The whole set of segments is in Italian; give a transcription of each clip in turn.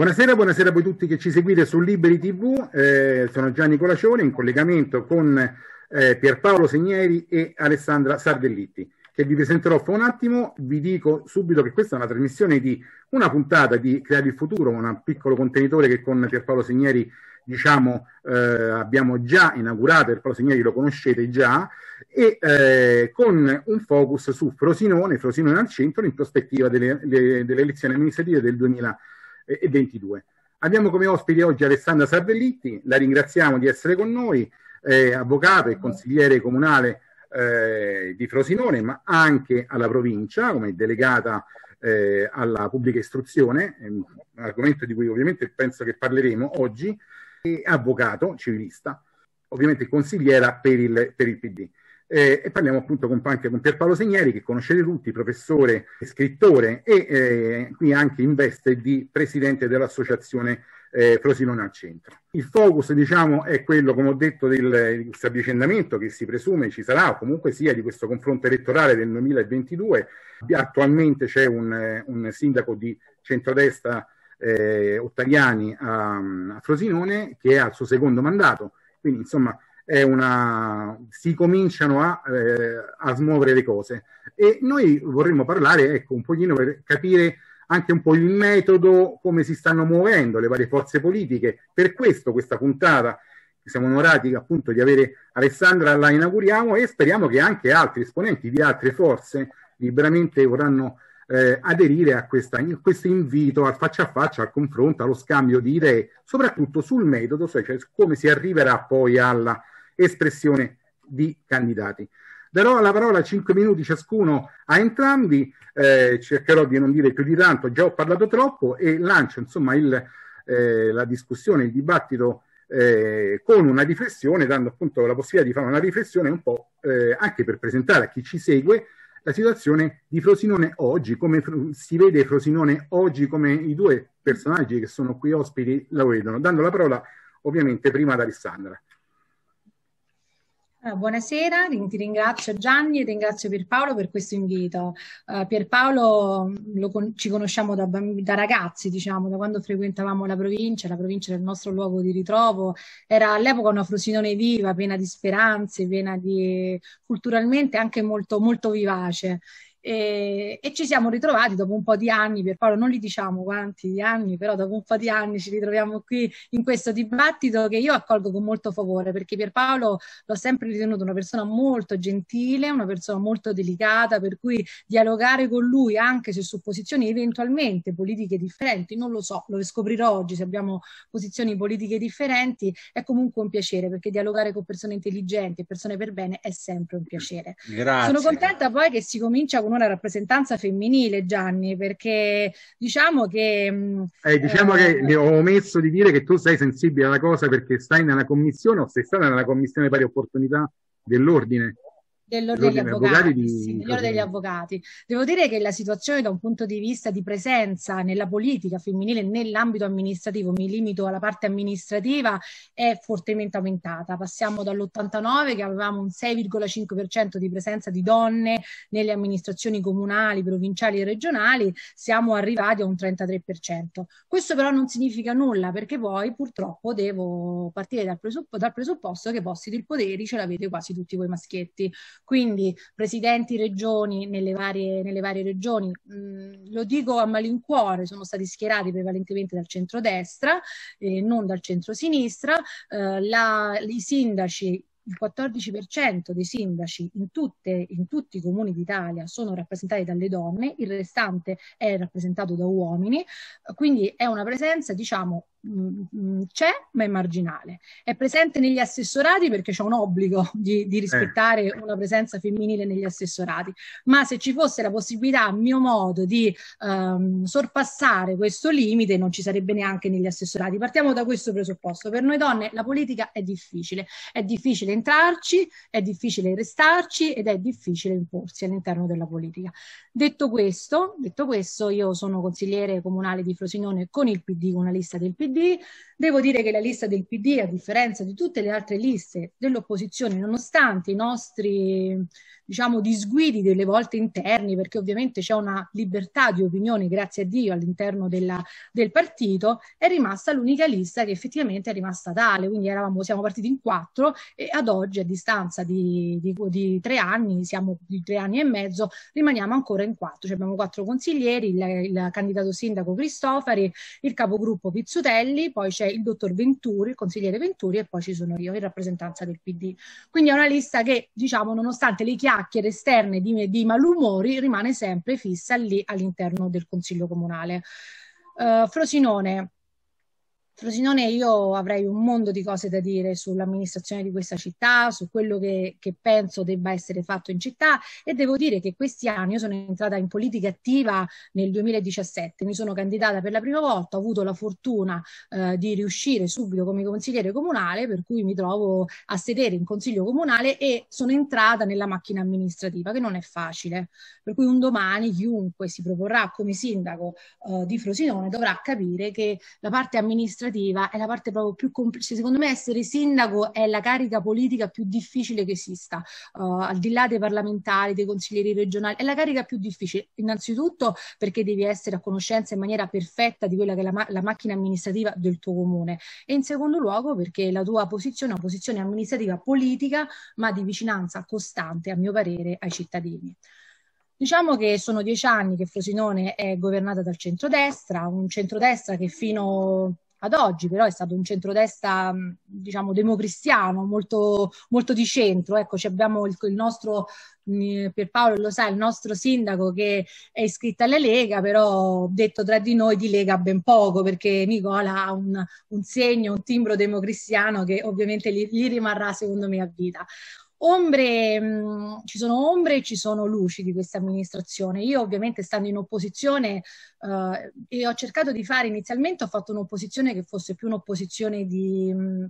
Buonasera, buonasera a voi tutti che ci seguite su Liberi TV, eh, sono Gianni Colacione in collegamento con eh, Pierpaolo Segneri e Alessandra Sardellitti che vi presenterò fra un attimo, vi dico subito che questa è una trasmissione di una puntata di Creare il Futuro, un piccolo contenitore che con Pierpaolo Segneri diciamo, eh, abbiamo già inaugurato, Pierpaolo Segneri lo conoscete già, e eh, con un focus su Frosinone, Frosinone al centro in prospettiva delle, delle, delle elezioni amministrative del 2020 e 22. Abbiamo come ospite oggi Alessandra Sardellitti, la ringraziamo di essere con noi, eh, avvocato e consigliere comunale eh, di Frosinone, ma anche alla provincia come delegata eh, alla pubblica istruzione, ehm, argomento di cui ovviamente penso che parleremo oggi, e avvocato civilista, ovviamente consigliera per il, per il PD. Eh, e parliamo appunto con, anche con Pierpaolo Segneri, che conoscete tutti, professore, e scrittore e eh, qui anche in veste di presidente dell'associazione eh, Frosinone al Centro. Il focus, diciamo, è quello, come ho detto, del, di questo avvicendamento che si presume ci sarà, o comunque sia di questo confronto elettorale del 2022. Attualmente c'è un, un sindaco di centrodestra eh, Ottaviani a, a Frosinone che è al suo secondo mandato, quindi insomma una, si cominciano a, eh, a, smuovere le cose. E noi vorremmo parlare ecco, un pochino per capire anche un po' il metodo, come si stanno muovendo le varie forze politiche. Per questo questa puntata, siamo onorati appunto di avere Alessandra, la inauguriamo e speriamo che anche altri esponenti di altre forze liberamente vorranno eh, aderire a, questa, a questo invito al faccia a faccia, al confronto, allo scambio di idee, soprattutto sul metodo, cioè come si arriverà poi alla espressione di candidati. Darò la parola a 5 minuti ciascuno a entrambi, eh, cercherò di non dire più di tanto, già ho parlato troppo e lancio insomma il, eh, la discussione, il dibattito eh, con una riflessione, dando appunto la possibilità di fare una riflessione un po' eh, anche per presentare a chi ci segue la situazione di Frosinone oggi, come si vede Frosinone oggi, come i due personaggi che sono qui ospiti la vedono, dando la parola ovviamente prima ad Alessandra. Buonasera, ti ringrazio Gianni e ringrazio Pierpaolo per questo invito. Uh, Pierpaolo mm, lo, ci conosciamo da, da, ragazzi, diciamo, da quando frequentavamo la provincia, la provincia era il nostro luogo di ritrovo, era all'epoca una frusinone viva, piena di speranze, piena di culturalmente anche molto, molto vivace. E, e, ci siamo ritrovati dopo un po' di anni, per Paolo non gli diciamo quanti anni, però dopo un po' di anni ci ritroviamo qui in questo dibattito che io accolgo con molto favore perché Pierpaolo l'ho sempre ritenuto una persona molto gentile, una persona molto delicata, per cui dialogare con lui anche se su posizioni eventualmente politiche differenti, non lo so, lo scoprirò oggi se abbiamo posizioni politiche differenti, è comunque un piacere perché dialogare con persone intelligenti e persone per bene è sempre un piacere. Grazie. Sono contenta poi che si comincia con una rappresentanza femminile, Gianni, perché diciamo che... Mm, eh, diciamo eh, che ho omesso di dire che tu sei sensibile alla cosa perché stai nella commissione o sei stata nella commissione pari opportunità dell'ordine dell'ordine degli avvocati, di... signore degli avvocati. Devo dire che la situazione da un punto di vista di presenza nella politica femminile nell'ambito amministrativo, mi limito alla parte amministrativa, è fortemente aumentata. Passiamo dall'89 che avevamo un 6,5% di presenza di donne nelle amministrazioni comunali, provinciali e regionali, siamo arrivati a un 33%. Questo però non significa nulla perché poi purtroppo devo partire dal, presupp- dal presupposto che i posti del potere ce l'avete quasi tutti voi maschietti. Quindi presidenti regioni nelle varie, nelle varie regioni, mh, mm, lo dico a malincuore, sono stati schierati prevalentemente dal centrodestra e eh, non dal centrosinistra, eh, la, i sindaci il 14% dei sindaci in, tutte, in, tutti i comuni d'Italia sono rappresentati dalle donne, il restante è rappresentato da uomini, quindi è una presenza diciamo Mm, mm, c'è, ma è marginale. È presente negli assessorati perché c'è un obbligo di, di eh. rispettare eh. una presenza femminile negli assessorati, ma se ci fosse la possibilità, a mio modo, di um, sorpassare questo limite, non ci sarebbe neanche negli assessorati. Partiamo da questo presupposto. Per noi donne la politica è difficile, è difficile entrarci, è difficile restarci ed è difficile imporsi all'interno della politica. Detto questo, detto questo io sono consigliere comunale di Frosinone con il PD, una lista del PD, PD. Devo dire che la lista del PD, a differenza di tutte le altre liste dell'opposizione, nonostante i nostri diciamo, disguidi delle volte interni, perché ovviamente c'è una libertà di opinione, grazie a Dio, all'interno della, del partito, è rimasta l'unica lista che effettivamente è rimasta tale. Quindi eravamo, siamo partiti in quattro e ad oggi, a distanza di, di, di tre anni, siamo di tre anni e mezzo, rimaniamo ancora in quattro. Cioè abbiamo quattro consiglieri, il, il candidato sindaco Cristofari, il capogruppo Pizzutelli, Castelli, poi c'è il dottor Venturi, il consigliere Venturi e poi ci sono io in rappresentanza del PD. Quindi è una lista che, diciamo, nonostante le chiacchiere esterne di, di malumori, rimane sempre fissa lì all'interno del Consiglio Comunale. Uh, Frosinone, Frosinone io avrei un mondo di cose da dire sull'amministrazione di questa città, su quello che, che, penso debba essere fatto in città e devo dire che questi anni io sono entrata in politica attiva nel 2017, mi sono candidata per la prima volta, ho avuto la fortuna eh, di riuscire subito come consigliere comunale per cui mi trovo a sedere in consiglio comunale e sono entrata nella macchina amministrativa che non è facile, per cui un domani chiunque si proporrà come sindaco eh, di Frosinone dovrà capire che la parte amministrativa amministrativa è la parte proprio più complessa. Cioè, secondo me essere sindaco è la carica politica più difficile che esista, uh, al di là dei parlamentari, dei consiglieri regionali, è la carica più difficile, innanzitutto perché devi essere a conoscenza in maniera perfetta di quella che è la, ma la macchina amministrativa del tuo comune e in secondo luogo perché la tua posizione è una posizione amministrativa politica ma di vicinanza costante, a mio parere, ai cittadini. Diciamo che sono dieci anni che Frosinone è governata dal centrodestra, un centrodestra che fino ad oggi, però è stato un centrodestra, mm, diciamo, democristiano, molto, molto di centro. Ecco, abbiamo il, il nostro mm, per Paolo lo sa, il nostro sindaco che è iscritto alla Lega, però detto tra di noi di Lega ben poco, perché Nicola ha un, un segno, un timbro democristiano che ovviamente gli, gli, rimarrà secondo me a vita. Ombre, mh, mm, ci sono ombre e ci sono luci di questa amministrazione. Io ovviamente stando in opposizione eh, e ho cercato di fare inizialmente, ho fatto un'opposizione che fosse più un'opposizione di... Mh, mm,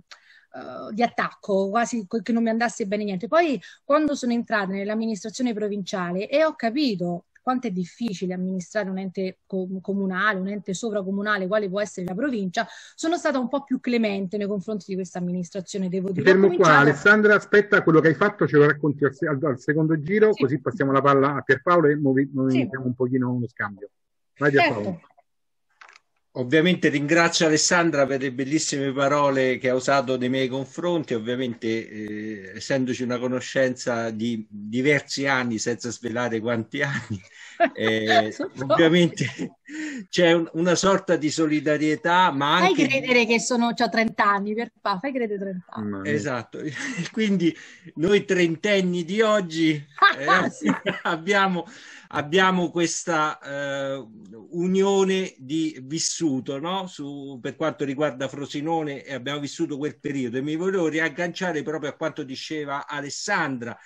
eh, di attacco, quasi che non mi andasse bene niente. Poi quando sono entrata nell'amministrazione provinciale e ho capito quanto è difficile amministrare un ente com- comunale, un ente sovracomunale, quale può essere la provincia, sono stata un po' più clemente nei confronti di questa amministrazione, devo dire. Fermo qua, Alessandra, aspetta quello che hai fatto, ce lo racconti al, al, al secondo giro, sì. così passiamo la palla a Pierpaolo e movi- movi- sì. un pochino uno scambio. Vai certo. Pierpaolo. Ovviamente ringrazio Alessandra per le bellissime parole che ha usato nei miei confronti, ovviamente eh, essendoci una conoscenza di diversi anni, senza svelare quanti anni, eh, ovviamente c'è un, una sorta di solidarietà, ma anche... Fai credere che sono, ho 30 anni, per fa, fai credere 30 anni. Esatto, quindi noi trentenni di oggi eh, sì. abbiamo abbiamo questa eh, unione di vissuto no? Su, per quanto riguarda Frosinone e abbiamo vissuto quel periodo e mi volevo riagganciare proprio a quanto diceva Alessandra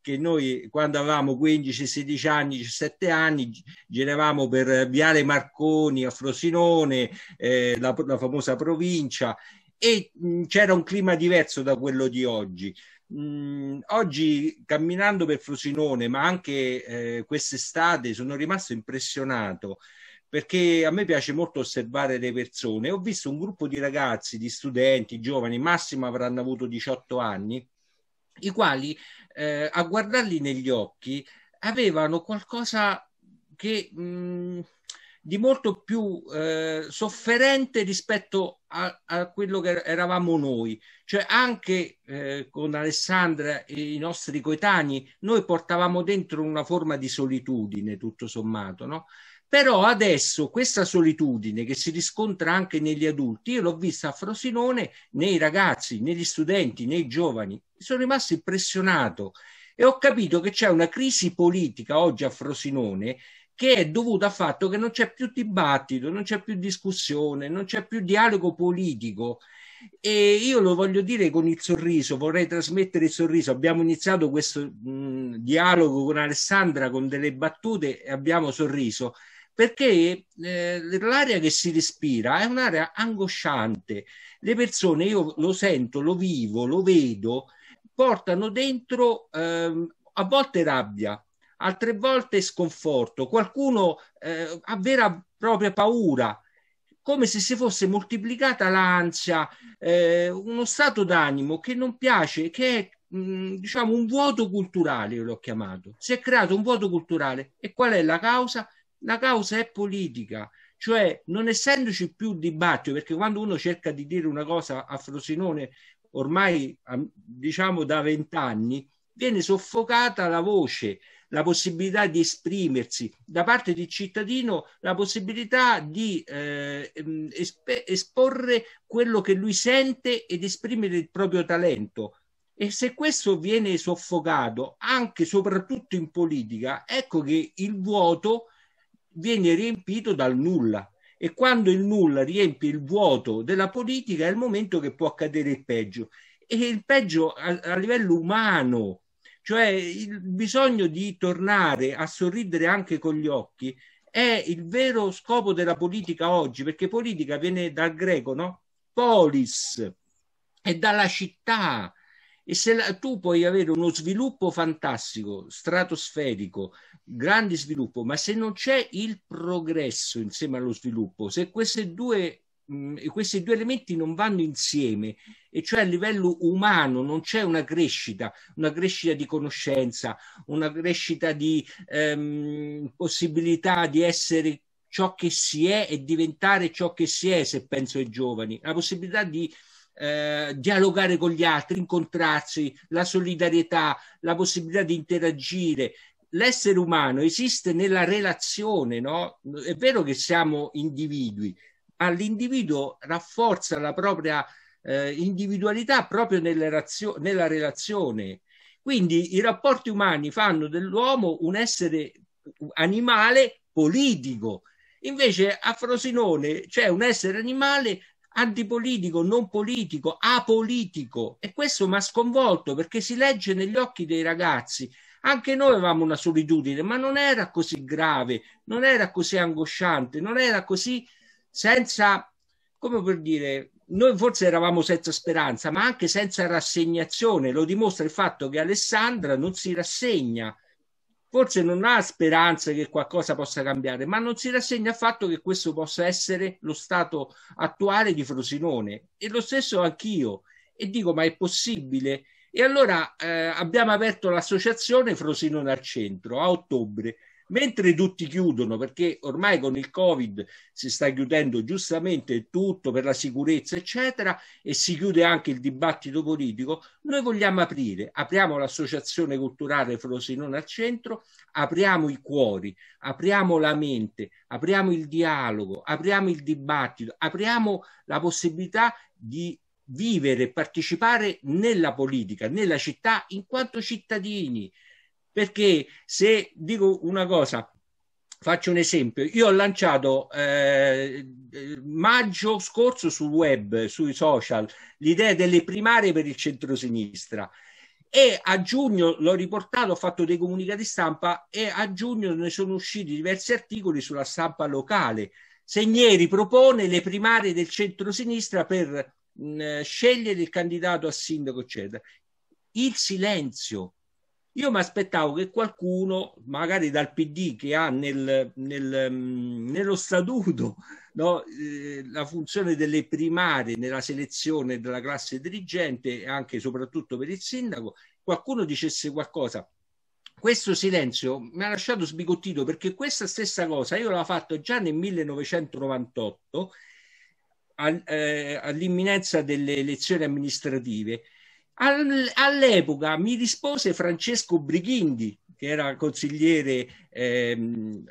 che noi quando avevamo 15, 16 anni, 17 anni giravamo per Viale Marconi a Frosinone, eh, la, la famosa provincia e c'era un clima diverso da quello di oggi. Mh, mm, oggi camminando per Frosinone, ma anche eh, quest'estate, sono rimasto impressionato perché a me piace molto osservare le persone. Ho visto un gruppo di ragazzi, di studenti, giovani, massimo avranno avuto 18 anni, i quali eh, a guardarli negli occhi avevano qualcosa che... Mh, mm, di molto più eh, sofferente rispetto a, a, quello che er-, eravamo noi. Cioè anche eh, con Alessandra e i nostri coetanei, noi portavamo dentro una forma di solitudine, tutto sommato, no? Però adesso questa solitudine che si riscontra anche negli adulti, io l'ho vista a Frosinone nei ragazzi, negli studenti, nei giovani, sono rimasto impressionato e ho capito che c'è una crisi politica oggi a Frosinone che è dovuta al fatto che non c'è più dibattito, non c'è più discussione, non c'è più dialogo politico. E io lo voglio dire con il sorriso, vorrei trasmettere il sorriso. Abbiamo iniziato questo mh, dialogo con Alessandra con delle battute e abbiamo sorriso perché eh, l'area che si respira è un'area angosciante. Le persone, io lo sento, lo vivo, lo vedo, portano dentro eh, a volte rabbia, altre volte sconforto, qualcuno eh, ha vera propria paura, come se si fosse moltiplicata l'ansia, eh, uno stato d'animo che non piace, che è mm, diciamo un vuoto culturale, io l'ho chiamato. Si è creato un vuoto culturale e qual è la causa? La causa è politica cioè non essendoci più dibattito, perché quando uno cerca di dire una cosa a Frosinone ormai diciamo da vent'anni, viene soffocata la voce, la possibilità di esprimersi da parte del cittadino, la possibilità di eh, mm, esp- esporre quello che lui sente ed esprimere il proprio talento. E se questo viene soffocato anche e soprattutto in politica, ecco che il vuoto viene riempito dal nulla. E quando il nulla riempie il vuoto della politica è il momento che può accadere il peggio. E il peggio a, a livello umano, cioè il bisogno di tornare a sorridere anche con gli occhi è il vero scopo della politica oggi, perché politica viene dal greco, no? Polis, è dalla città. E se la, tu puoi avere uno sviluppo fantastico, stratosferico, grande sviluppo, ma se non c'è il progresso insieme allo sviluppo, se queste due mh, mm, questi due elementi non vanno insieme, e cioè a livello umano non c'è una crescita, una crescita di conoscenza, una crescita di ehm, possibilità di essere ciò che si è e diventare ciò che si è, se penso ai giovani, la possibilità di eh, dialogare con gli altri, incontrarsi, la solidarietà, la possibilità di interagire. L'essere umano esiste nella relazione, no? È vero che siamo individui, all'individuo rafforza la propria eh, individualità proprio razio- nella relazione. Quindi i rapporti umani fanno dell'uomo un essere animale politico. Invece a Frosinone c'è un essere animale antipolitico, non politico, apolitico. E questo mi ha sconvolto perché si legge negli occhi dei ragazzi. Anche noi avevamo una solitudine, ma non era così grave, non era così angosciante, non era così senza, come per dire, noi forse eravamo senza speranza, ma anche senza rassegnazione. Lo dimostra il fatto che Alessandra non si rassegna. Forse non ha speranza che qualcosa possa cambiare, ma non si rassegna al fatto che questo possa essere lo stato attuale di Frosinone. E lo stesso anch'io. E dico, ma è possibile? E allora eh, abbiamo aperto l'associazione Frosinone al Centro a ottobre Mentre tutti chiudono, perché ormai con il Covid si sta chiudendo giustamente tutto per la sicurezza, eccetera, e si chiude anche il dibattito politico, noi vogliamo aprire, apriamo l'associazione culturale Frosinone al centro, apriamo i cuori, apriamo la mente, apriamo il dialogo, apriamo il dibattito, apriamo la possibilità di vivere e partecipare nella politica, nella città, in quanto cittadini, perché se dico una cosa, faccio un esempio, io ho lanciato eh, maggio scorso sul web, sui social, l'idea delle primarie per il centrosinistra e a giugno l'ho riportato, ho fatto dei comunicati stampa e a giugno ne sono usciti diversi articoli sulla stampa locale. Segneri propone le primarie del centrosinistra per mh, scegliere il candidato a sindaco, eccetera. Il silenzio, io mi aspettavo che qualcuno, magari dal PD che ha nel, nel, mm, nello statuto no, eh, la funzione delle primarie nella selezione della classe dirigente, anche e soprattutto per il sindaco, qualcuno dicesse qualcosa. Questo silenzio mi ha lasciato sbigottito perché questa stessa cosa io l'ho fatto già nel 1998 eh, all'imminenza delle elezioni amministrative All'epoca mi rispose Francesco Brighindi, che era consigliere, ehm,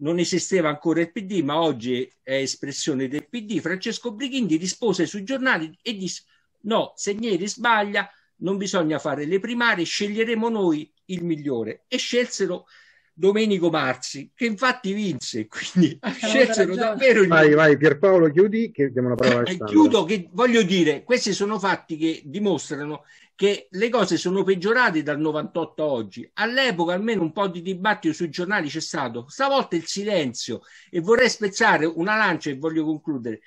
non esisteva ancora il PD, ma oggi è espressione del PD. Francesco Brighindi rispose sui giornali e disse: No, Segneri sbaglia, non bisogna fare le primarie, sceglieremo noi il migliore. E scelsero Domenico Marzi, che infatti vinse, quindi ah, scelsero davvero Vai, vai Pierpaolo, chiudi che diamo la parola eh, Chiudo che voglio dire, questi sono fatti che dimostrano che le cose sono peggiorate dal 98 a oggi. All'epoca almeno un po' di dibattito sui giornali c'è stato, stavolta il silenzio e vorrei spezzare una lancia e voglio concludere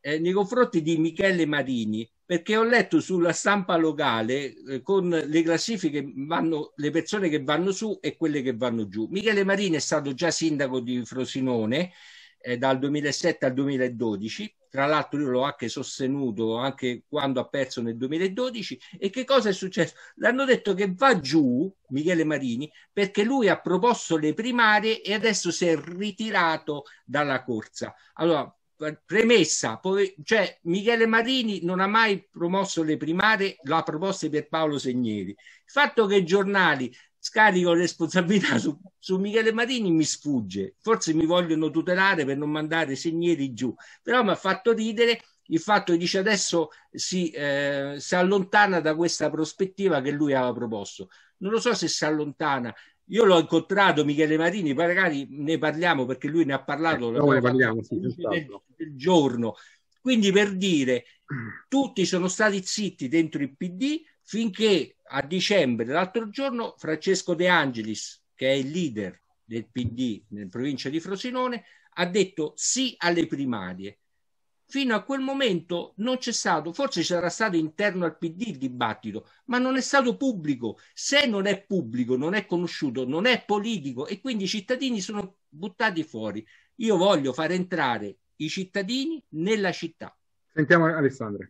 eh, nei confronti di Michele Marini perché ho letto sulla stampa locale eh, con le classifiche vanno le persone che vanno su e quelle che vanno giù. Michele Marini è stato già sindaco di Frosinone eh, dal 2007 al 2012, tra l'altro io l'ho anche sostenuto anche quando ha perso nel 2012 e che cosa è successo? L'hanno detto che va giù Michele Marini perché lui ha proposto le primarie e adesso si è ritirato dalla corsa. Allora, premessa, poi, cioè Michele Marini non ha mai promosso le primarie, l'ha proposte per Paolo Segneri. Il fatto che i giornali scaricano responsabilità su, su, Michele Marini mi sfugge, forse mi vogliono tutelare per non mandare Segneri giù, però mi ha fatto ridere il fatto che dice adesso si, eh, si allontana da questa prospettiva che lui aveva proposto. Non lo so se si allontana, io l'ho incontrato Michele Marini, magari ne parliamo perché lui ne ha parlato eh, ne parliamo, sì, del, del giorno. Quindi per dire, tutti sono stati zitti dentro il PD finché a dicembre, l'altro giorno, Francesco De Angelis, che è il leader del PD nella provincia di Frosinone, ha detto sì alle primarie fino a quel momento non c'è stato, forse c'era stato interno al PD il dibattito, ma non è stato pubblico. Se non è pubblico, non è conosciuto, non è politico e quindi i cittadini sono buttati fuori. Io voglio far entrare i cittadini nella città. Sentiamo Alessandra.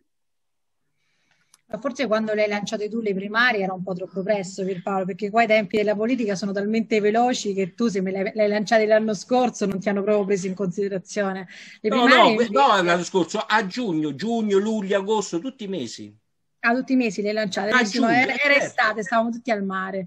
Ma forse quando le hai lanciate tu le primarie era un po' troppo presto, Pierpaolo, perché qua i tempi della politica sono talmente veloci che tu se me le hai lanciate l'anno scorso non ti hanno proprio preso in considerazione. Le no, primarie... no, no, l'anno scorso, a giugno, giugno, luglio, agosto, tutti i mesi. Ah, tutti i mesi le hai lanciate, ah, giugno, era, era certo. estate, stavamo tutti al mare.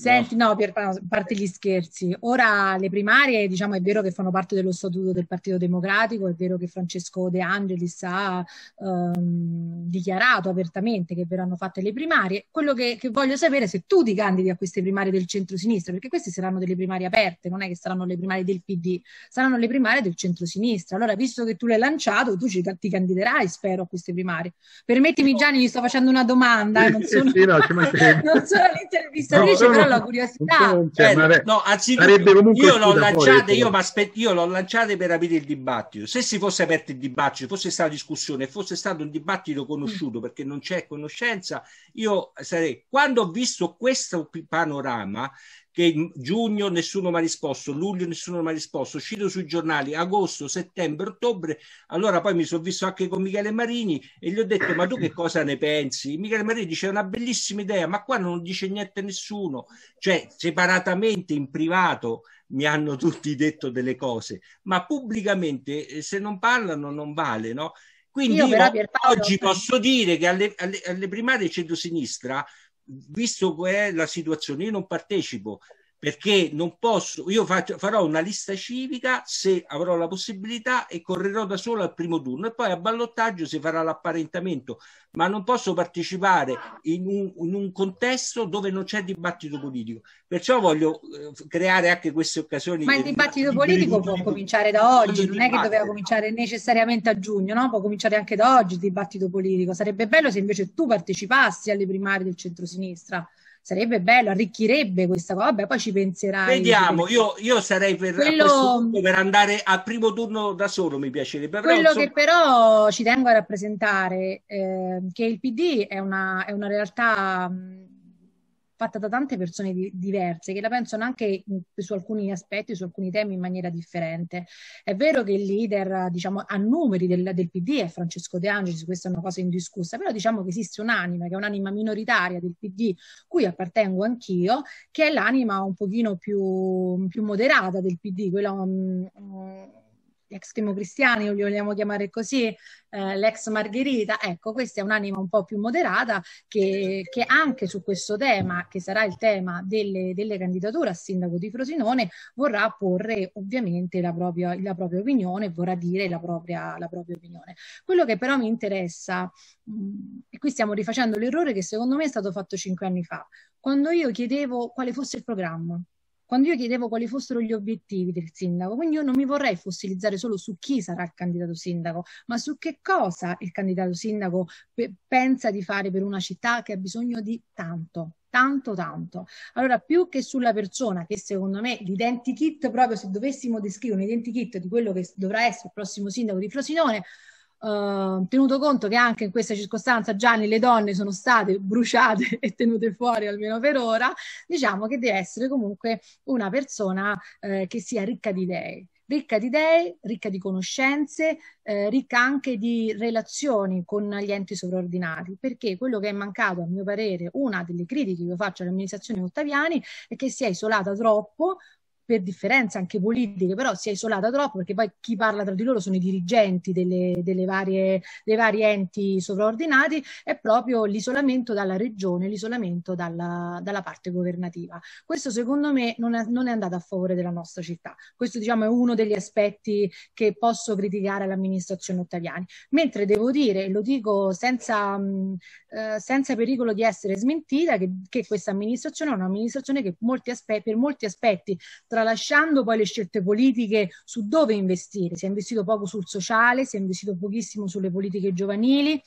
Senti, no, per parte gli scherzi. Ora le primarie, diciamo, è vero che fanno parte dello statuto del Partito Democratico, è vero che Francesco De Angelis ha ehm, dichiarato apertamente che verranno fatte le primarie. Quello che, che voglio sapere è se tu ti candidi a queste primarie del centro-sinistra, perché queste saranno delle primarie aperte, non è che saranno le primarie del PD, saranno le primarie del centro-sinistra. Allora, visto che tu l'hai lanciato, tu ci, ti candiderai, spero, a queste primarie. Permettimi Gianni, gli sto facendo una domanda, eh, non sono, sì, no, non sono l'intervistatrice, no, la curiosità. Eh, vabbè, cioè, no, anzitutto, ecco. io l'ho lanciata, io, io l'ho lanciata per aprire il dibattito. Se si fosse aperto il dibattito, fosse stata discussione, fosse stato un dibattito conosciuto, mm. perché non c'è conoscenza, io sarei... Quando ho visto questo panorama, che giugno nessuno mi ha risposto, luglio nessuno mi ha risposto, uscito sui giornali agosto, settembre, ottobre, allora poi mi sono visto anche con Michele Marini e gli ho detto ma tu che cosa ne pensi? Michele Marini dice è una bellissima idea, ma qua non dice niente nessuno, cioè separatamente in privato mi hanno tutti detto delle cose, ma pubblicamente eh, se non parlano non vale, no? Quindi io io però, oggi posso dire che alle, alle, alle primarie centrosinistra sinistra visto che è la situazione, io non partecipo perché non posso, io faccio, farò una lista civica se avrò la possibilità e correrò da solo al primo turno e poi a ballottaggio si farà l'apparentamento, ma non posso partecipare in un, in un contesto dove non c'è dibattito politico. Perciò voglio eh, creare anche queste occasioni. Ma il dibattito, dibattito politico di... può cominciare da oggi, non è che doveva cominciare necessariamente a giugno, no? può cominciare anche da oggi il dibattito politico. Sarebbe bello se invece tu partecipassi alle primarie del centrosinistra. sinistra sarebbe bello, arricchirebbe questa cosa, vabbè poi ci penserai. Vediamo, io, io sarei per, quello, per, andare al primo turno da solo, mi piacerebbe. Però, quello insomma... che però ci tengo a rappresentare, eh, che il PD è una, è una realtà mh, fatta da tante persone di- diverse che la pensano anche in, su alcuni aspetti, su alcuni temi in maniera differente. È vero che il leader, diciamo, a numeri del, del PD è Francesco De Angelis, questa è una cosa indiscussa, però diciamo che esiste un'anima, che è un'anima minoritaria del PD, cui appartengo anch'io, che è l'anima un pochino più, più moderata del PD, quella... Um, um, ex o li vogliamo chiamare così, eh, l'ex Margherita, ecco, questa è un'anima un po' più moderata che, che, anche su questo tema, che sarà il tema delle, delle candidature a sindaco di Frosinone, vorrà porre ovviamente la propria, la propria opinione, vorrà dire la propria, la propria, opinione. Quello che però mi interessa, mh, mm, e qui stiamo rifacendo l'errore che secondo me è stato fatto cinque anni fa, quando io chiedevo quale fosse il programma quando io chiedevo quali fossero gli obiettivi del sindaco, quindi io non mi vorrei fossilizzare solo su chi sarà il candidato sindaco, ma su che cosa il candidato sindaco pensa di fare per una città che ha bisogno di tanto tanto tanto. Allora, più che sulla persona, che secondo me l'identikit, proprio se dovessimo descrivere un identikit di quello che dovrà essere il prossimo sindaco di Frosinone, eh, tenuto conto che anche in questa circostanza Gianni le donne sono state bruciate e tenute fuori almeno per ora, diciamo che deve essere comunque una persona eh, che sia ricca di idee ricca di idee, ricca di conoscenze, eh, ricca anche di relazioni con gli enti sovraordinati, perché quello che è mancato, a mio parere, una delle critiche che io faccio all'amministrazione Ottaviani è che si è isolata troppo per differenze anche politiche, però si è isolata troppo perché poi chi parla tra di loro sono i dirigenti delle, delle varie, dei vari enti sovraordinati, è proprio l'isolamento dalla regione, l'isolamento dalla, dalla parte governativa. Questo secondo me non è, non è andato a favore della nostra città. Questo diciamo è uno degli aspetti che posso criticare all'amministrazione Ottaviani. Mentre devo dire, e lo dico senza, mh, mm, eh, senza pericolo di essere smentita, che, che questa amministrazione è un'amministrazione che molti aspe- per molti aspetti tra tralasciando poi le scelte politiche su dove investire. Si è investito poco sul sociale, si è investito pochissimo sulle politiche giovanili,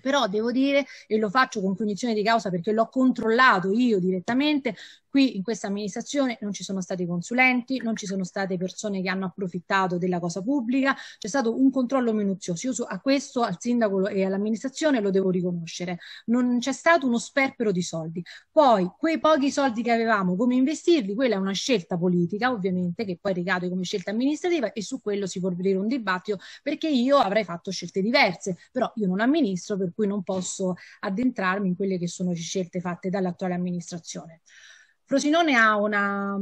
però devo dire, e lo faccio con cognizione di causa perché l'ho controllato io direttamente, Qui in questa amministrazione non ci sono stati consulenti, non ci sono state persone che hanno approfittato della cosa pubblica, c'è stato un controllo minuzioso. Io su, a questo al sindaco e all'amministrazione lo devo riconoscere. Non c'è stato uno sperpero di soldi. Poi quei pochi soldi che avevamo, come investirli, quella è una scelta politica, ovviamente, che poi ricade come scelta amministrativa e su quello si può vedere un dibattito perché io avrei fatto scelte diverse, però io non amministro per cui non posso addentrarmi in quelle che sono scelte fatte dall'attuale amministrazione. Frosinone ha una,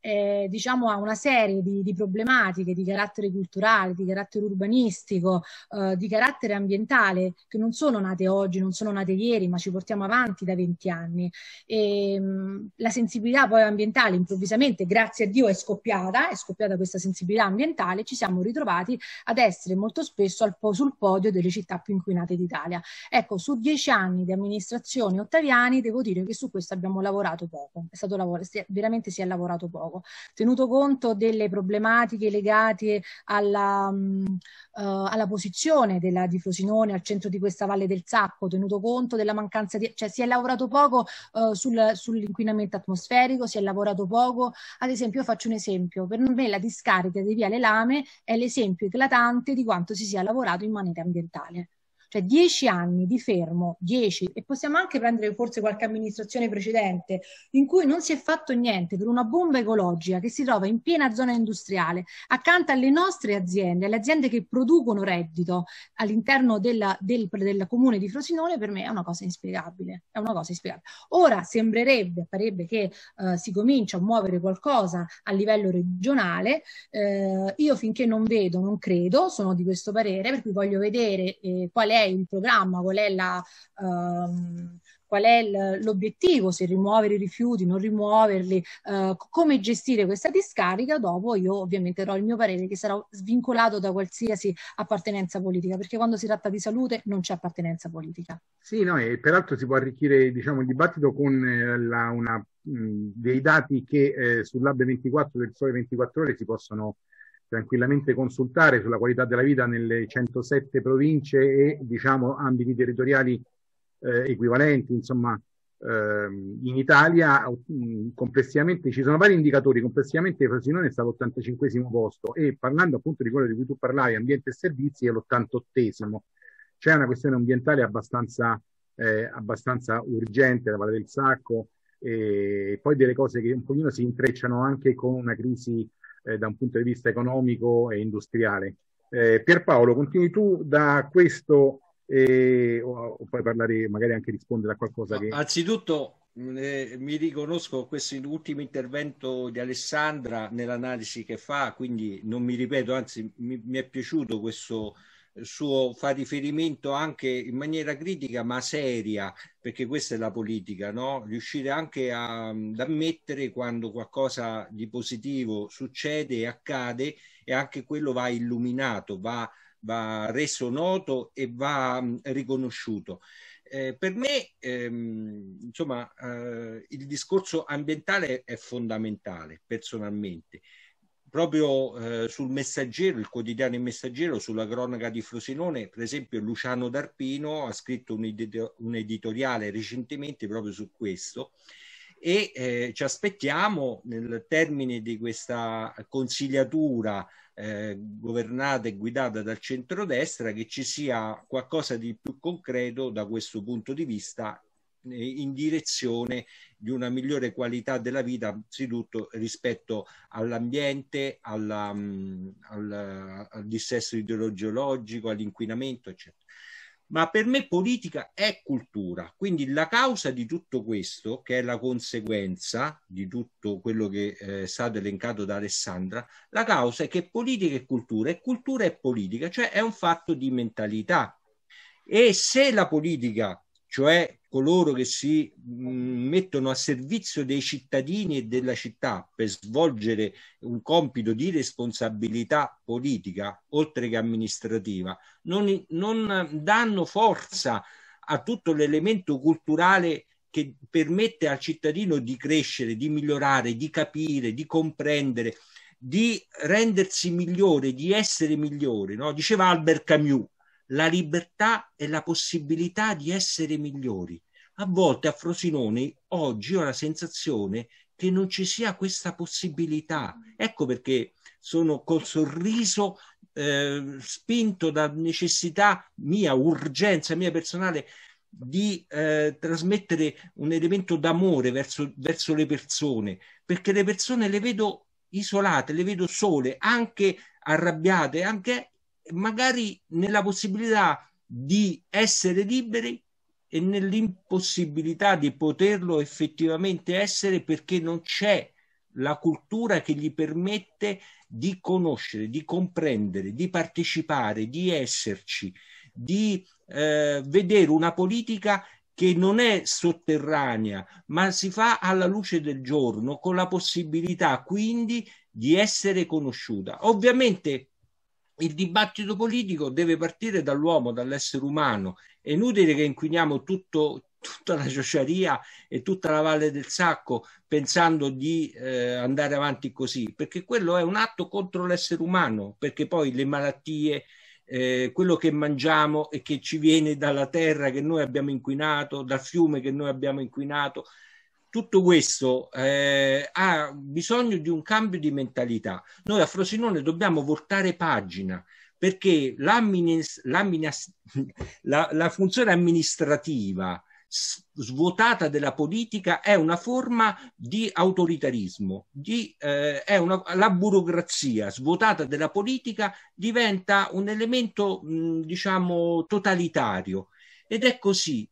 eh, diciamo, a una serie di, di, problematiche di carattere culturale, di carattere urbanistico, eh, di carattere ambientale che non sono nate oggi, non sono nate ieri, ma ci portiamo avanti da 20 anni. E, ehm, la sensibilità poi ambientale improvvisamente, grazie a Dio, è scoppiata, è scoppiata questa sensibilità ambientale, ci siamo ritrovati ad essere molto spesso al, sul podio delle città più inquinate d'Italia. Ecco, su dieci anni di amministrazione ottaviani devo dire che su questo abbiamo lavorato poco, è stato lavoro, veramente si è lavorato poco gioco, tenuto conto delle problematiche legate alla, mh, uh, alla posizione della, di Frosinone al centro di questa Valle del Sacco, tenuto conto della mancanza di... cioè si è lavorato poco uh, sul, sull'inquinamento atmosferico, si è lavorato poco, ad esempio faccio un esempio, per me la discarica di Viale Lame è l'esempio eclatante di quanto si sia lavorato in maniera ambientale cioè 10 anni di fermo, 10, e possiamo anche prendere forse qualche amministrazione precedente in cui non si è fatto niente per una bomba ecologica che si trova in piena zona industriale, accanto alle nostre aziende, alle aziende che producono reddito all'interno della, del, del comune di Frosinone, per me è una cosa inspiegabile, è una cosa inspiegabile. Ora sembrerebbe, parebbe che eh, si comincia a muovere qualcosa a livello regionale, eh, io finché non vedo, non credo, sono di questo parere, per cui voglio vedere eh, qual è è il programma, qual è la, ehm, qual è l'obiettivo, se rimuovere i rifiuti, non rimuoverli, eh, come gestire questa discarica, dopo io ovviamente darò il mio parere che sarà svincolato da qualsiasi appartenenza politica, perché quando si tratta di salute non c'è appartenenza politica. Sì, no, e peraltro si può arricchire diciamo, il dibattito con eh, la, una, mh, dei dati che eh, sull'Hub 24 del Sole 24 Ore si possono tranquillamente consultare sulla qualità della vita nelle 107 province e diciamo ambiti territoriali eh, equivalenti, insomma, ehm, in Italia mh, mm, complessivamente ci sono vari indicatori, complessivamente Frosinone è stato all'85 posto e parlando appunto di quello di cui tu parlavi, ambiente e servizi, è l'88esimo. C'è una questione ambientale abbastanza, eh, abbastanza urgente, la Valle del Sacco, e poi delle cose che un pochino si intrecciano anche con una crisi eh, da un punto di vista economico e industriale. Eh, Pierpaolo, continui tu da questo e, eh, o, puoi parlare, magari anche rispondere a qualcosa che... Anzitutto mm, eh, mi riconosco questo ultimo intervento di Alessandra nell'analisi che fa, quindi non mi ripeto, anzi mi, mi è piaciuto questo suo fa riferimento anche in maniera critica ma seria, perché questa è la politica, no? riuscire anche a, ad ammettere quando qualcosa di positivo succede e accade e anche quello va illuminato, va, va reso noto e va riconosciuto. Eh, per me ehm, insomma, eh, il discorso ambientale è fondamentale personalmente proprio eh, sul messaggero, il quotidiano Il Messaggero, sulla cronaca di Frosinone, per esempio Luciano D'Arpino ha scritto un, edito un editoriale recentemente proprio su questo e eh, ci aspettiamo nel termine di questa consigliatura eh, governata e guidata dal centrodestra che ci sia qualcosa di più concreto da questo punto di vista in direzione di una migliore qualità della vita, anzitutto rispetto all'ambiente, mm, al, al dissesto idrogeologico, all'inquinamento, eccetera. Ma per me politica è cultura, quindi la causa di tutto questo, che è la conseguenza di tutto quello che eh, è stato elencato da Alessandra, la causa è che politica è cultura e cultura è politica, cioè è un fatto di mentalità. E se la politica cioè coloro che si mm, mettono a servizio dei cittadini e della città per svolgere un compito di responsabilità politica, oltre che amministrativa, non, non danno forza a tutto l'elemento culturale che permette al cittadino di crescere, di migliorare, di capire, di comprendere, di rendersi migliore, di essere migliore. No? Diceva Albert Camus, la libertà e la possibilità di essere migliori. A volte a Frosinone oggi ho la sensazione che non ci sia questa possibilità. Ecco perché sono col sorriso eh, spinto da necessità mia, urgenza mia personale di eh, trasmettere un elemento d'amore verso, verso le persone, perché le persone le vedo isolate, le vedo sole, anche arrabbiate, anche magari nella possibilità di essere liberi e nell'impossibilità di poterlo effettivamente essere perché non c'è la cultura che gli permette di conoscere, di comprendere, di partecipare, di esserci, di eh, vedere una politica che non è sotterranea, ma si fa alla luce del giorno, con la possibilità quindi di essere conosciuta. Ovviamente il dibattito politico deve partire dall'uomo, dall'essere umano. È inutile che inquiniamo tutto, tutta la sociaria e tutta la valle del sacco pensando di eh, andare avanti così, perché quello è un atto contro l'essere umano, perché poi le malattie, eh, quello che mangiamo e che ci viene dalla terra che noi abbiamo inquinato, dal fiume che noi abbiamo inquinato, tutto questo eh, ha bisogno di un cambio di mentalità. Noi a Frosinone dobbiamo voltare pagina perché la, la funzione amministrativa svuotata della politica è una forma di autoritarismo, di, eh, una, la burocrazia svuotata della politica diventa un elemento mh, diciamo totalitario ed è così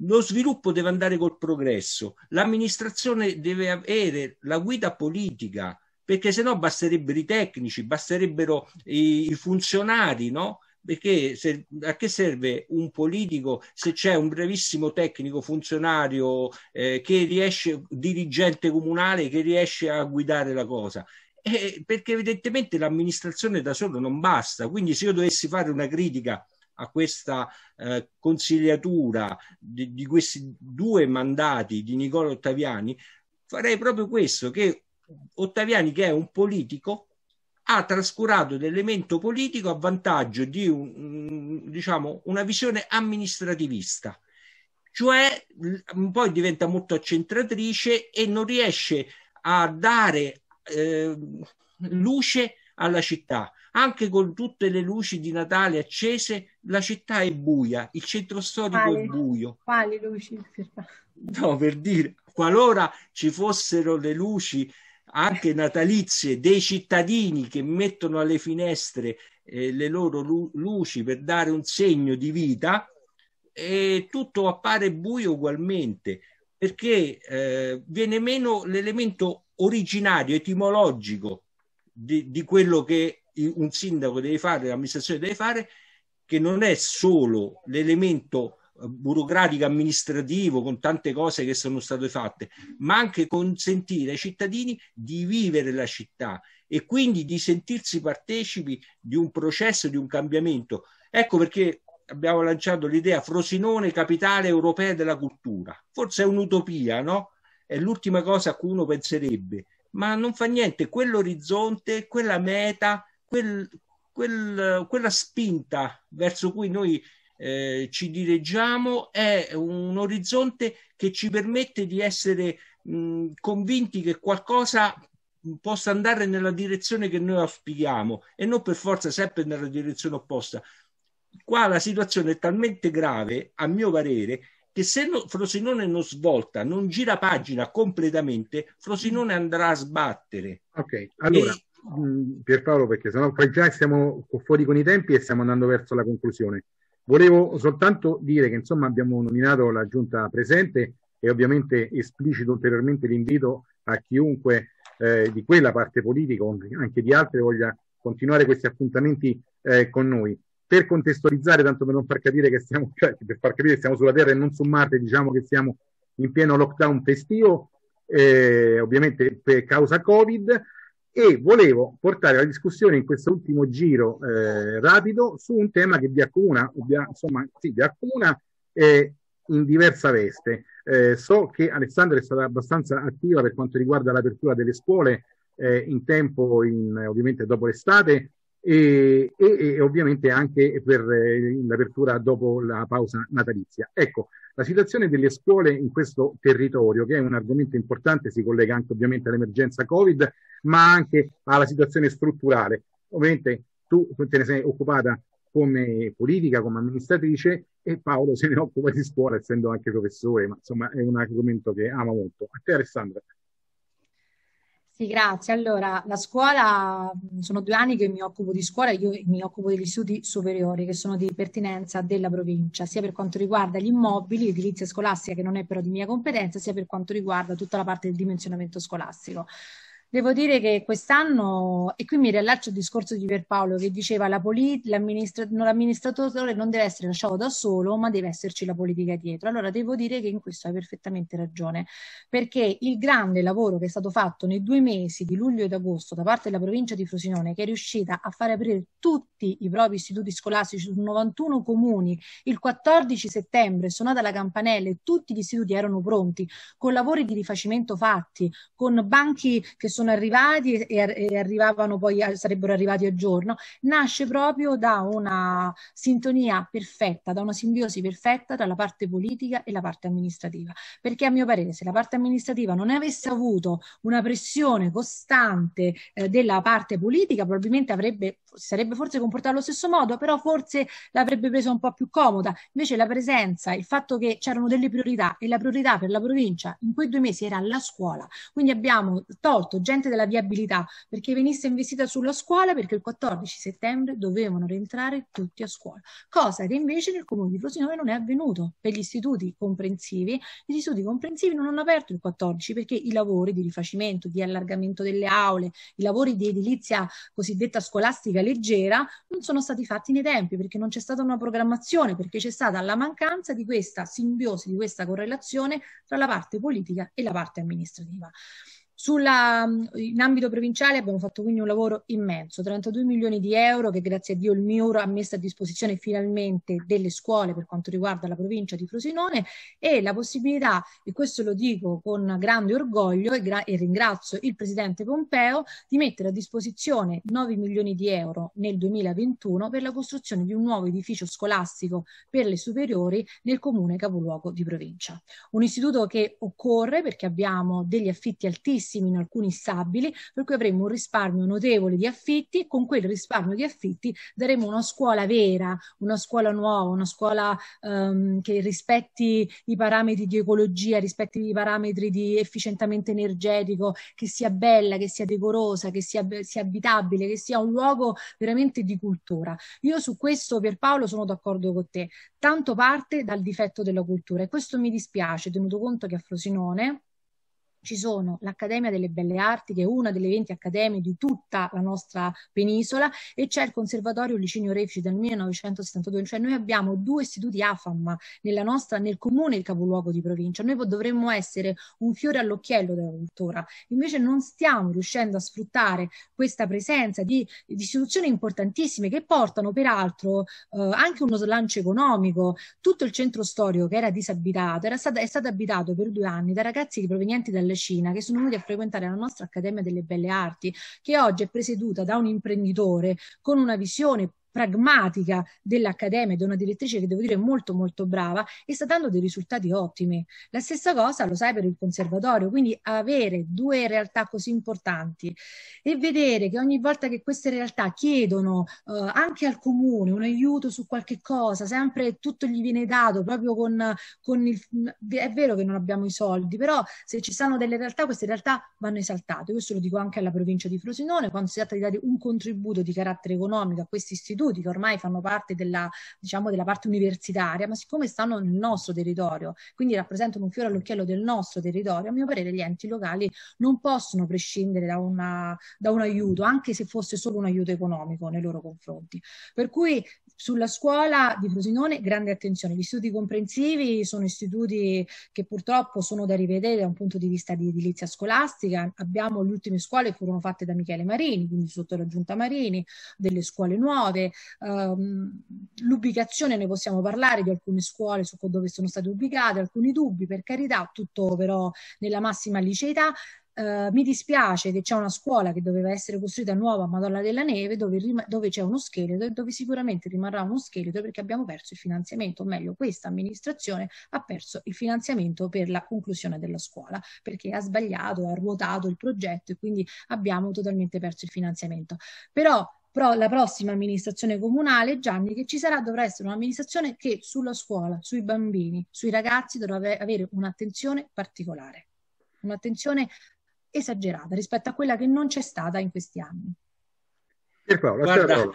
lo sviluppo deve andare col progresso, l'amministrazione deve avere la guida politica, perché se no basterebbero i tecnici, basterebbero i, funzionari, no? Perché se, a che serve un politico se c'è un brevissimo tecnico funzionario eh, che riesce, dirigente comunale che riesce a guidare la cosa? Eh, perché evidentemente l'amministrazione da solo non basta. Quindi, se io dovessi fare una critica a questa eh, consigliatura di, di questi due mandati di Nicola Ottaviani, farei proprio questo, che Ottaviani, che è un politico, ha trascurato l'elemento politico a vantaggio di un, mm, diciamo, una visione amministrativista, cioè poi diventa molto accentratrice e non riesce a dare eh, luce alla città. Anche con tutte le luci di Natale accese, la città è buia, il centro storico quale, è buio. Quali luci? No, per dire, qualora ci fossero le luci anche natalizie dei cittadini che mettono alle finestre eh, le loro lu- luci per dare un segno di vita, e tutto appare buio ugualmente perché eh, viene meno l'elemento originario, etimologico di, di quello che un sindaco deve fare, l'amministrazione deve fare, che non è solo l'elemento eh, burocratico amministrativo con tante cose che sono state fatte, ma anche consentire ai cittadini di vivere la città e quindi di sentirsi partecipi di un processo, di un cambiamento. Ecco perché abbiamo lanciato l'idea Frosinone capitale europea della cultura. Forse è un'utopia, no? È l'ultima cosa a cui uno penserebbe, ma non fa niente, quell'orizzonte, quella meta quel, quel, quella spinta verso cui noi eh, ci dirigiamo è un orizzonte che ci permette di essere mh, convinti che qualcosa possa andare nella direzione che noi auspichiamo e non per forza sempre nella direzione opposta. Qua la situazione è talmente grave, a mio parere, che se no, Frosinone non svolta, non gira pagina completamente, Frosinone andrà a sbattere. Ok, allora e Mm, Pierpaolo perché sennò poi già siamo fuori con i tempi e stiamo andando verso la conclusione. Volevo soltanto dire che insomma abbiamo nominato la giunta presente e ovviamente esplicito ulteriormente l'invito a chiunque eh, di quella parte politica o anche di altre voglia continuare questi appuntamenti eh, con noi. Per contestualizzare, tanto per non far capire che stiamo, cioè, per far capire che siamo sulla Terra e non su Marte, diciamo che siamo in pieno lockdown festivo, eh, ovviamente per causa Covid, e volevo portare la discussione in questo ultimo giro eh, rapido su un tema che vi accomuna, insomma, sì, vi accomuna eh, in diversa veste. Eh, so che Alessandra è stata abbastanza attiva per quanto riguarda l'apertura delle scuole eh, in tempo, in, ovviamente dopo l'estate, e, e, e, ovviamente anche per l'apertura eh, dopo la pausa natalizia. Ecco, la situazione delle scuole in questo territorio, che è un argomento importante, si collega anche ovviamente all'emergenza Covid, ma anche alla situazione strutturale. Ovviamente tu te ne sei occupata come politica, come amministratrice e Paolo se ne occupa di scuola essendo anche professore, ma insomma è un argomento che ama molto. A te Alessandra. Sì, grazie. Allora, la scuola, sono due anni che mi occupo di scuola, io mi occupo degli studi superiori che sono di pertinenza della provincia, sia per quanto riguarda gli immobili, edilizia scolastica che non è però di mia competenza, sia per quanto riguarda tutta la parte del dimensionamento scolastico. Devo dire che quest'anno, e qui mi riallaccio al discorso di Pierpaolo che diceva che polit- l'amministra- l'amministratore non deve essere lasciato da solo, ma deve esserci la politica dietro. Allora devo dire che in questo hai perfettamente ragione, perché il grande lavoro che è stato fatto nei due mesi di luglio ed agosto da parte della provincia di Frosinone, che è riuscita a fare aprire tutti i propri istituti scolastici su 91 comuni, il 14 settembre è suonata la campanella e tutti gli istituti erano pronti, con lavori di rifacimento fatti, con banchi che sono sono arrivati e, e arrivavano poi, sarebbero arrivati a giorno, nasce proprio da una sintonia perfetta, da una simbiosi perfetta tra la parte politica e la parte amministrativa. Perché a mio parere se la parte amministrativa non avesse avuto una pressione costante eh, della parte politica, probabilmente avrebbe, sarebbe forse comportata allo stesso modo, però forse l'avrebbe presa un po' più comoda. Invece la presenza, il fatto che c'erano delle priorità e la priorità per la provincia in quei due mesi era la scuola. Quindi abbiamo tolto già dirigente della viabilità perché venisse investita sulla scuola perché il 14 settembre dovevano rientrare tutti a scuola, cosa che invece nel comune di Frosinone non è avvenuto. Per gli istituti comprensivi, gli istituti comprensivi non hanno aperto il 14 perché i lavori di rifacimento, di allargamento delle aule, i lavori di edilizia cosiddetta scolastica leggera non sono stati fatti nei tempi perché non c'è stata una programmazione, perché c'è stata la mancanza di questa simbiosi, di questa correlazione tra la parte politica e la parte amministrativa. Sulla, mm, in ambito provinciale abbiamo fatto quindi un lavoro immenso, 32 milioni di euro che grazie a Dio il MIUR ha messo a disposizione finalmente delle scuole per quanto riguarda la provincia di Frosinone e la possibilità, e questo lo dico con grande orgoglio e, gra- e ringrazio il Presidente Pompeo, di mettere a disposizione 9 milioni di euro nel 2021 per la costruzione di un nuovo edificio scolastico per le superiori nel comune capoluogo di provincia. Un istituto che occorre perché abbiamo degli affitti altissimi pochissimi in alcuni stabili, per cui avremo un risparmio notevole di affitti e con quel risparmio di affitti daremo una scuola vera, una scuola nuova, una scuola ehm, che rispetti i parametri di ecologia, rispetti i parametri di efficientamento energetico, che sia bella, che sia decorosa, che sia, sia abitabile, che sia un luogo veramente di cultura. Io su questo Pierpaolo sono d'accordo con te, tanto parte dal difetto della cultura e questo mi dispiace tenuto conto che a Frosinone ci sono l'Accademia delle Belle Arti, che è una delle 20 accademie di tutta la nostra penisola, e c'è il Conservatorio Licinio Refici dal 1972, cioè noi abbiamo due istituti AFAM nella nostra, nel comune il capoluogo di provincia, noi dovremmo essere un fiore all'occhiello della cultura, invece non stiamo riuscendo a sfruttare questa presenza di, di istituzioni importantissime che portano peraltro eh, anche uno slancio economico, tutto il centro storico che era disabitato era stato, è stato abitato per due anni da ragazzi provenienti dalle Cina, che sono venuti a frequentare la nostra Accademia delle Belle Arti, che oggi è presieduta da un imprenditore con una visione pragmatica dell'Accademia, di una direttrice che devo dire è molto molto brava e sta dando dei risultati ottimi. La stessa cosa lo sai per il conservatorio, quindi avere due realtà così importanti e vedere che ogni volta che queste realtà chiedono eh, anche al comune un aiuto su qualche cosa, sempre tutto gli viene dato proprio con, con il... è vero che non abbiamo i soldi, però se ci sono delle realtà, queste realtà vanno esaltate. Questo lo dico anche alla provincia di Frosinone, quando si tratta di dare un contributo di carattere economico a questi istituti istituti che ormai fanno parte della, diciamo, della parte universitaria, ma siccome stanno nel nostro territorio, quindi rappresentano un fiore all'occhiello del nostro territorio, a mio parere gli enti locali non possono prescindere da, una, da un aiuto, anche se fosse solo un aiuto economico nei loro confronti. Per cui sulla scuola di Frosinone grande attenzione, gli istituti comprensivi sono istituti che purtroppo sono da rivedere da un punto di vista di edilizia scolastica, abbiamo le ultime scuole che furono fatte da Michele Marini, quindi sotto la giunta Marini, delle scuole nuove, um, l'ubicazione ne possiamo parlare di alcune scuole su dove sono state ubicate, alcuni dubbi per carità, tutto però nella massima liceità, eh, mi dispiace che c'è una scuola che doveva essere costruita nuova a Madonna della Neve dove, rim- dove c'è uno scheletro e dove sicuramente rimarrà uno scheletro perché abbiamo perso il finanziamento, o meglio questa amministrazione ha perso il finanziamento per la conclusione della scuola perché ha sbagliato, ha ruotato il progetto e quindi abbiamo totalmente perso il finanziamento. Però Pro, la prossima amministrazione comunale, Gianni, che ci sarà dovrà essere un'amministrazione che sulla scuola, sui bambini, sui ragazzi dovrà avere un'attenzione particolare. Un'attenzione esagerata rispetto a quella che non c'è stata in questi anni. Paolo, Guarda,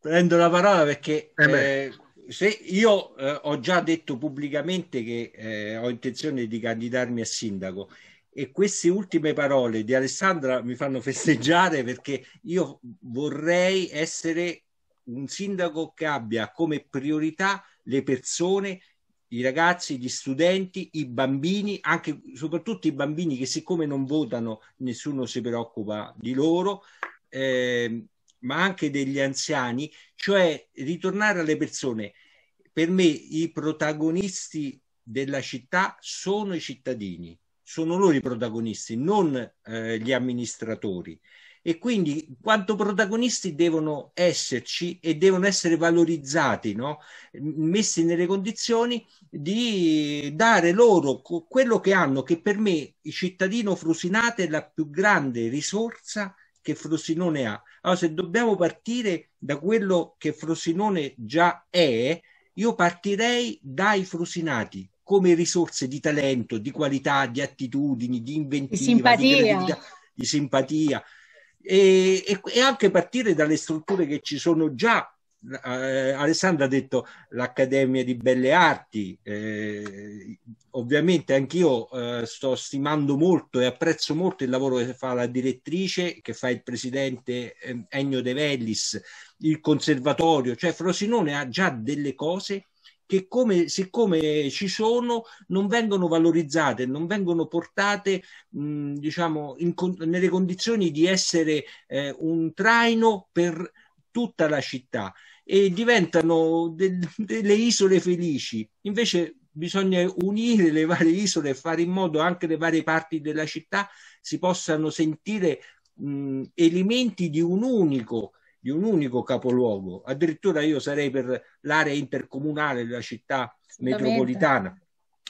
prendo la parola perché eh, eh se io eh, ho già detto pubblicamente che eh, ho intenzione di candidarmi a sindaco e queste ultime parole di Alessandra mi fanno festeggiare perché io vorrei essere un sindaco che abbia come priorità le persone i ragazzi, gli studenti, i bambini, anche soprattutto i bambini che siccome non votano nessuno si preoccupa di loro, eh, ma anche degli anziani, cioè ritornare alle persone. Per me i protagonisti della città sono i cittadini, sono loro i protagonisti, non eh, gli amministratori e quindi quanto protagonisti devono esserci e devono essere valorizzati, no? messi nelle condizioni di dare loro quello che hanno, che per me il cittadino frusinate è la più grande risorsa che Frosinone ha. Allora, se dobbiamo partire da quello che Frosinone già è, io partirei dai frusinati come risorse di talento, di qualità, di attitudini, di inventiva, di, di, simpatia e, e, e anche partire dalle strutture che ci sono già eh, Alessandra ha detto l'Accademia di Belle Arti, eh, ovviamente anch'io eh, sto stimando molto e apprezzo molto il lavoro che fa la direttrice, che fa il presidente eh, Ennio De Vellis, il conservatorio, cioè Frosinone ha già delle cose che come, siccome ci sono non vengono valorizzate, non vengono portate mh, diciamo, in, nelle condizioni di essere eh, un traino per tutta la città e diventano de, delle isole felici. Invece bisogna unire le varie isole e fare in modo anche le varie parti della città si possano sentire mh, elementi di un unico di un unico capoluogo. Addirittura io sarei per l'area intercomunale della città metropolitana.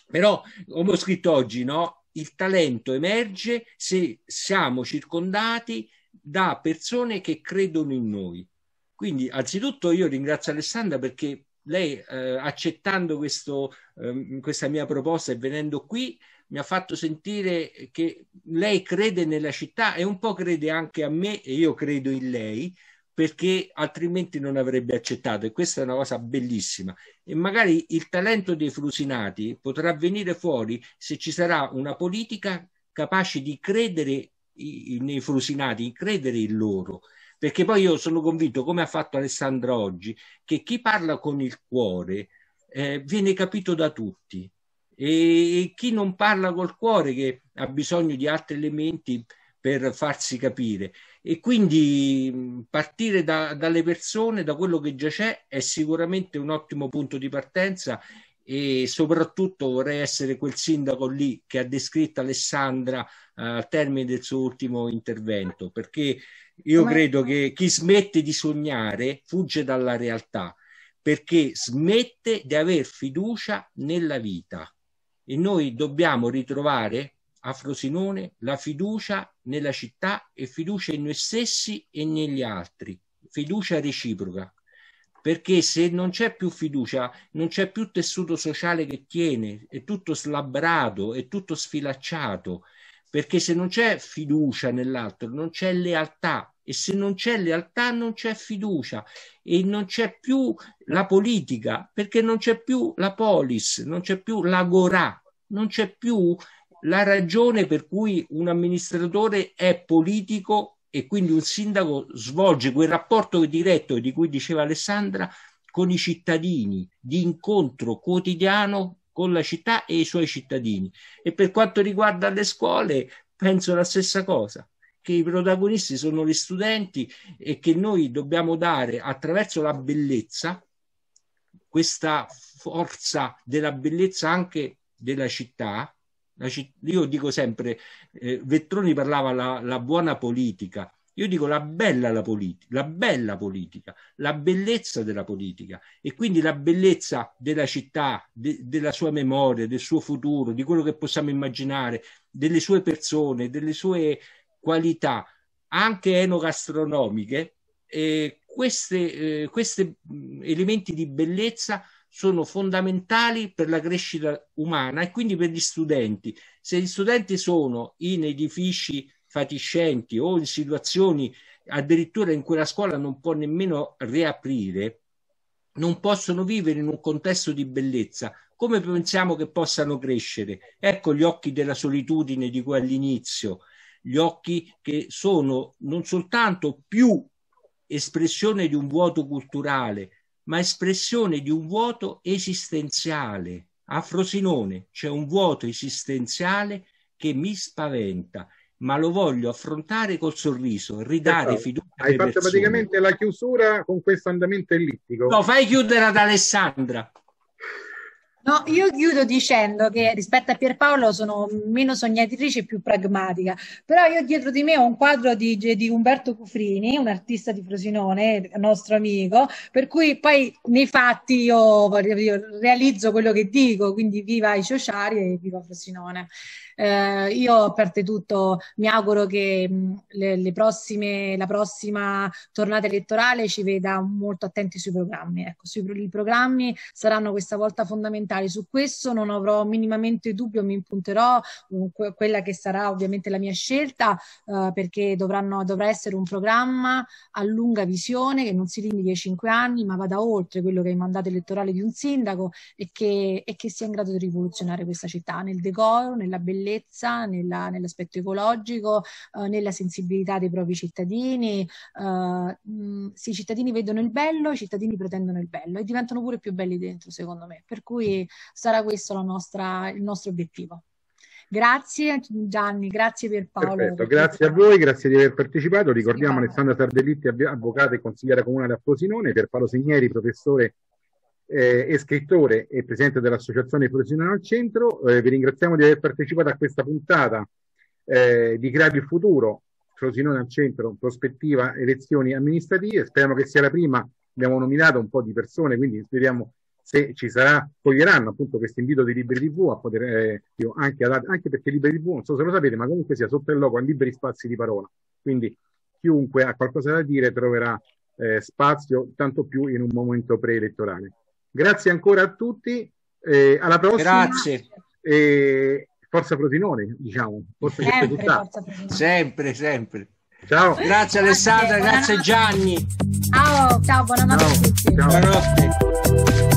Però, come ho scritto oggi, no? il talento emerge se siamo circondati da persone che credono in noi. Quindi, anzitutto, io ringrazio Alessandra perché lei, eh, accettando questo, eh, questa mia proposta e venendo qui, mi ha fatto sentire che lei crede nella città e un po' crede anche a me e io credo in lei perché altrimenti non avrebbe accettato e questa è una cosa bellissima e magari il talento dei frusinati potrà venire fuori se ci sarà una politica capace di credere nei frusinati, di credere in loro perché poi io sono convinto come ha fatto Alessandra oggi che chi parla con il cuore eh, viene capito da tutti e chi non parla col cuore che ha bisogno di altri elementi per farsi capire e quindi mm, partire da, dalle persone, da quello che già c'è, è sicuramente un ottimo punto di partenza e soprattutto vorrei essere quel sindaco lì che ha descritto Alessandra eh, al termine del suo ultimo intervento, perché io credo che chi smette di sognare fugge dalla realtà, perché smette di aver fiducia nella vita e noi dobbiamo ritrovare a Frosinone la fiducia nella città e fiducia in noi stessi e negli altri, fiducia reciproca. Perché se non c'è più fiducia, non c'è più tessuto sociale che tiene, è tutto slabrato, è tutto sfilacciato. Perché se non c'è fiducia nell'altro, non c'è lealtà, e se non c'è lealtà non c'è fiducia e non c'è più la politica perché non c'è più la polis, non c'è più l'agorà, non c'è più la ragione per cui un amministratore è politico e quindi un sindaco svolge quel rapporto diretto di cui diceva Alessandra con i cittadini, di incontro quotidiano con la città e i suoi cittadini. E per quanto riguarda le scuole, penso la stessa cosa che i protagonisti sono gli studenti e che noi dobbiamo dare attraverso la bellezza, questa forza della bellezza anche della città, io dico sempre, eh, Vettroni parlava la, la, buona politica, io dico la bella, la, politi- la bella politica, la bellezza della politica e quindi la bellezza della città, de- della sua memoria, del suo futuro, di quello che possiamo immaginare, delle sue persone, delle sue qualità, anche enogastronomiche. Eh, questi eh, elementi di bellezza sono fondamentali per la crescita umana e quindi per gli studenti. Se gli studenti sono in edifici fatiscenti o in situazioni addirittura in cui la scuola non può nemmeno riaprire, non possono vivere in un contesto di bellezza, come pensiamo che possano crescere? Ecco gli occhi della solitudine di cui all'inizio, gli occhi che sono non soltanto più espressione di un vuoto culturale, ma espressione di un vuoto esistenziale. A Frosinone c'è un vuoto esistenziale che mi spaventa, ma lo voglio affrontare col sorriso, ridare esatto. fiducia. Hai fatto persone. praticamente la chiusura con questo andamento ellittico. No, fai chiudere ad Alessandra. No, io chiudo dicendo che rispetto a Pierpaolo sono meno sognatrice e più pragmatica, però io dietro di me ho un quadro di, di, Umberto Cufrini, un artista di Frosinone, nostro amico, per cui poi nei fatti io, io realizzo quello che dico, quindi viva i sociari e viva Frosinone. Eh, io tutto mi auguro che le, le prossime, la prossima tornata elettorale ci veda molto attenti sui programmi. Ecco, sui, I programmi saranno questa volta fondamentali. Su questo non avrò minimamente dubbio, mi impunterò uh, que- quella che sarà ovviamente la mia scelta, uh, perché dovranno, dovrà essere un programma a lunga visione che non si limiti ai cinque anni, ma vada oltre quello che è il mandato elettorale di un sindaco e che, e che sia in grado di rivoluzionare questa città nel decoro, nella bellezza bellezza, nella, nell'aspetto ecologico, eh, nella sensibilità dei propri cittadini. Eh, mh, mm, se i cittadini vedono il bello, i cittadini pretendono il bello e diventano pure più belli dentro, secondo me. Per cui sarà questo nostra, il nostro obiettivo. Grazie Gianni, grazie per Paolo. Perfetto, grazie a voi, grazie di aver partecipato. Ricordiamo sì, Alessandra Sardellitti, avvocata e consigliera comunale a Frosinone, per Paolo Signeri, professore eh, è scrittore e presidente dell'Associazione Professionale al Centro. Eh, vi ringraziamo di aver partecipato a questa puntata eh, di Creare il Futuro, Frosinone al Centro, prospettiva elezioni amministrative. Speriamo che sia la prima, abbiamo nominato un po' di persone, quindi speriamo se ci sarà, coglieranno appunto questo invito di Libri TV a poter, eh, anche, ad, anche perché Libri TV, non so se lo sapete, ma comunque sia sotto il logo a liberi spazi di parola. Quindi chiunque ha qualcosa da dire troverà eh, spazio, tanto più in un momento preelettorale. Grazie ancora a tutti, eh, alla prossima. Grazie. e forza Frosinone, diciamo. Forza sempre, forza sempre, sempre. Ciao. Grazie Alessandra, grazie, grazie Gianni. Ciao, ciao, buonanotte. Ciao. Buonanotte.